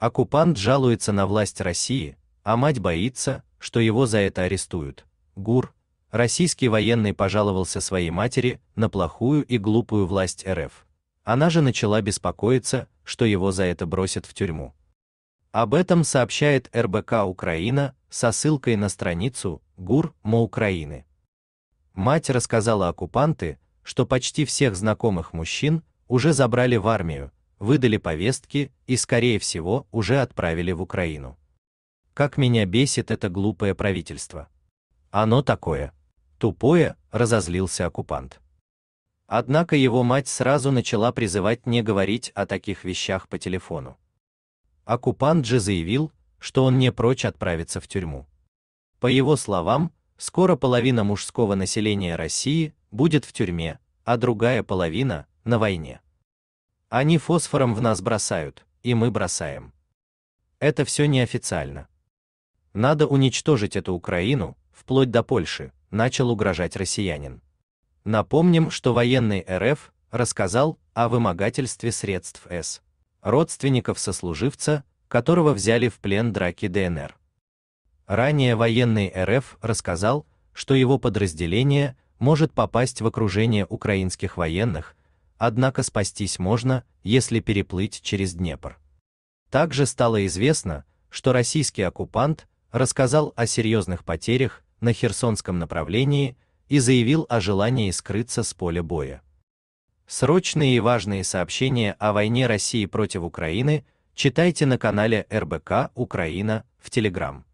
Оккупант жалуется на власть России, а мать боится, что его за это арестуют. ГУР. Российский военный пожаловался своей матери на плохую и глупую власть РФ. Она же начала беспокоиться, что его за это бросят в тюрьму. Об этом сообщает РБК Украина со ссылкой на страницу ГУР МО Украины. Мать рассказала оккупанты, что почти всех знакомых мужчин уже забрали в армию, выдали повестки и, скорее всего, уже отправили в Украину. Как меня бесит это глупое правительство. Оно такое. Тупое, разозлился оккупант. Однако его мать сразу начала призывать не говорить о таких вещах по телефону. Оккупант же заявил, что он не прочь отправиться в тюрьму. По его словам, скоро половина мужского населения России будет в тюрьме, а другая половина – на войне. Они фосфором в нас бросают, и мы бросаем. Это все неофициально. Надо уничтожить эту Украину, вплоть до Польши, начал угрожать россиянин. Напомним, что военный РФ рассказал о вымогательстве средств С. родственников сослуживца, которого взяли в плен драки ДНР. Ранее военный РФ рассказал, что его подразделение может попасть в окружение украинских военных, однако спастись можно, если переплыть через Днепр. Также стало известно, что российский оккупант рассказал о серьезных потерях на Херсонском направлении и заявил о желании скрыться с поля боя. Срочные и важные сообщения о войне России против Украины читайте на канале РБК Украина в Телеграм.